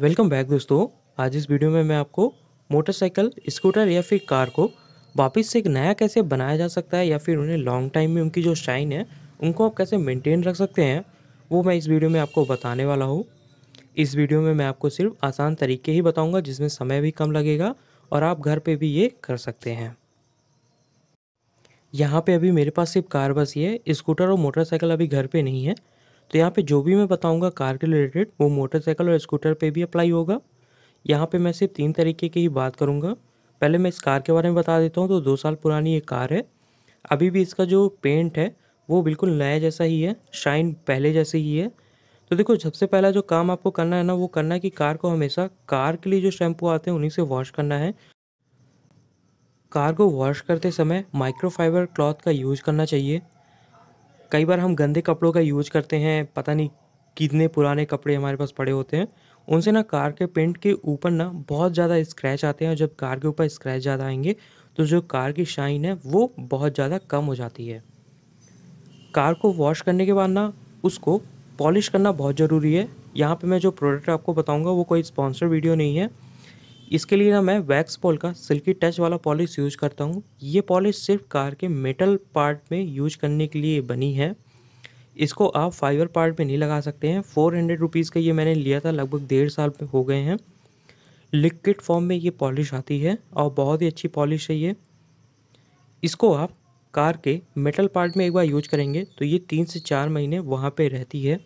welcome back दोस्तों आज इस वीडियो में मैं आपको मोटरसाइकिल स्कूटर या फिर कार को वापस से एक नया कैसे बनाया जा सकता है या फिर उन्हें लॉन्ग टाइम में उनकी जो शाइन है उनको आप कैसे मेंटेन रख सकते हैं वो मैं इस वीडियो में आपको बताने वाला हूँ इस वीडियो में मैं आपको सिर्फ आसान तरीके ही बताऊँगा जिसमें समय भी कम लगेगा और आप घर पर भी ये कर सकते हैं यहाँ पे अभी मेरे पास सिर्फ कार बस ही है स्कूटर और मोटरसाइकिल अभी घर पे नहीं है तो यहाँ पे जो भी मैं बताऊँगा कार के रिलेटेड वो मोटरसाइकिल और स्कूटर पे भी अप्लाई होगा यहाँ पे मैं सिर्फ तीन तरीके की ही बात करूँगा पहले मैं इस कार के बारे में बता देता हूँ तो दो साल पुरानी ये कार है अभी भी इसका जो पेंट है वो बिल्कुल नया जैसा ही है शाइन पहले जैसे ही है तो देखो सबसे पहला जो काम आपको करना है ना वो करना है कि कार को हमेशा कार के लिए जो शैम्पू आते हैं उन्हीं से वॉश करना है कार को वॉश करते समय माइक्रोफाइबर क्लॉथ का यूज़ करना चाहिए कई बार हम गंदे कपड़ों का यूज करते हैं पता नहीं कितने पुराने कपड़े हमारे पास पड़े होते हैं उनसे ना कार के पेंट के ऊपर ना बहुत ज़्यादा स्क्रैच आते हैं और जब कार के ऊपर स्क्रैच ज़्यादा आएंगे तो जो कार की शाइन है वो बहुत ज़्यादा कम हो जाती है कार को वॉश करने के बाद ना उसको पॉलिश करना बहुत ज़रूरी है यहाँ पे मैं जो प्रोडक्ट आपको बताऊँगा वो कोई स्पॉन्सर वीडियो नहीं है इसके लिए ना मैं वैक्स पॉल का सिल्की टच वाला पॉलिश यूज करता हूँ ये पॉलिश सिर्फ कार के मेटल पार्ट में यूज करने के लिए बनी है इसको आप फाइबर पार्ट में नहीं लगा सकते हैं फोर हंड्रेड रुपीज़ का ये मैंने लिया था लगभग डेढ़ साल हो गए हैं लिक्विड फॉर्म में ये पॉलिश आती है और बहुत ही अच्छी पॉलिश है ये इसको आप कार के मेटल पार्ट में एक बार यूज करेंगे तो ये तीन से चार महीने वहाँ पे रहती है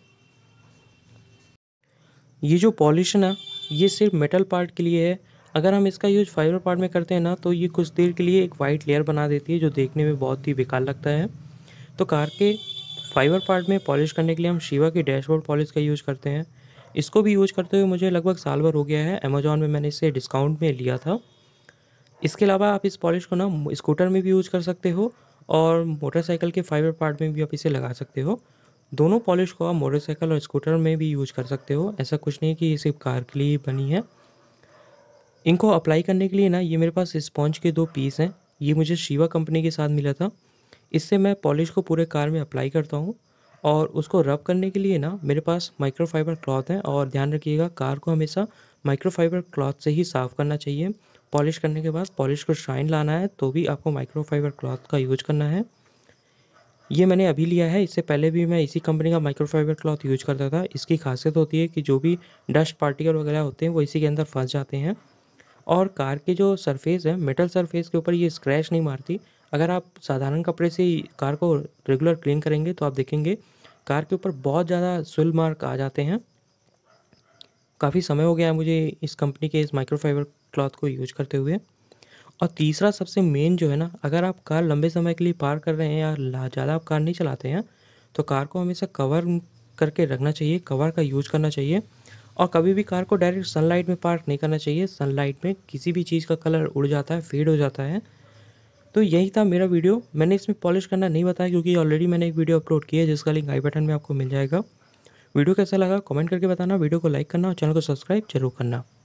ये जो पॉलिश है ना ये सिर्फ मेटल पार्ट के लिए है अगर हम इसका यूज फाइबर पार्ट में करते हैं ना तो ये कुछ देर के लिए एक वाइट लेयर बना देती है जो देखने में बहुत ही बेकार लगता है तो कार के फाइबर पार्ट में पॉलिश करने के लिए हम शिवा की डैशबोर्ड पॉलिश का यूज करते हैं इसको भी यूज करते हुए मुझे लगभग साल भर हो गया है अमेज़ॉन में मैंने इसे डिस्काउंट में लिया था इसके अलावा आप इस पॉलिश को ना स्कूटर में भी यूज कर सकते हो और मोटरसाइकिल के फाइबर पार्ट में भी आप इसे लगा सकते हो दोनों पॉलिश को आप मोटरसाइकिल और स्कूटर में भी यूज कर सकते हो ऐसा कुछ नहीं कि ये सिर्फ कार के लिए बनी है इनको अप्लाई करने के लिए ना ये मेरे पास स्पॉन्ज के दो पीस हैं ये मुझे शिवा कंपनी के साथ मिला था इससे मैं पॉलिश को पूरे कार में अप्लाई करता हूँ और उसको रब करने के लिए ना मेरे पास माइक्रोफाइबर क्लॉथ है और ध्यान रखिएगा कार को हमेशा माइक्रोफाइबर क्लॉथ से ही साफ़ करना चाहिए पॉलिश करने के बाद पॉलिश को शाइन लाना है तो भी आपको माइक्रोफाइबर क्लॉथ का यूज करना है ये मैंने अभी लिया है इससे पहले भी मैं इसी कंपनी का माइक्रोफाइबर क्लॉथ यूज करता था इसकी खासियत होती है कि जो भी डस्ट पार्टिकल वगैरह होते हैं वो इसी के अंदर फंस जाते हैं और कार के जो सरफेस है मेटल सरफेस के ऊपर ये स्क्रैच नहीं मारती अगर आप साधारण कपड़े से कार को रेगुलर क्लीन करेंगे तो आप देखेंगे कार के ऊपर बहुत ज़्यादा सुल मार्क आ जाते हैं काफ़ी समय हो गया है मुझे इस कंपनी के इस माइक्रोफाइबर क्लॉथ को यूज करते हुए और तीसरा सबसे मेन जो है ना अगर आप कार लंबे समय के लिए पार कर रहे हैं या ज़्यादा आप कार नहीं चलाते हैं तो कार को हमेशा कवर करके रखना चाहिए कवर का यूज करना चाहिए और कभी भी कार को डायरेक्ट सनलाइट में पार्क नहीं करना चाहिए सनलाइट में किसी भी चीज़ का कलर उड़ जाता है फेड हो जाता है तो यही था मेरा वीडियो मैंने इसमें पॉलिश करना नहीं बताया क्योंकि ऑलरेडी मैंने एक वीडियो अपलोड किया है जिसका लिंक आई बटन में आपको मिल जाएगा वीडियो कैसा लगा कमेंट करके बताना वीडियो को लाइक करना और चैनल को सब्सक्राइब जरूर करना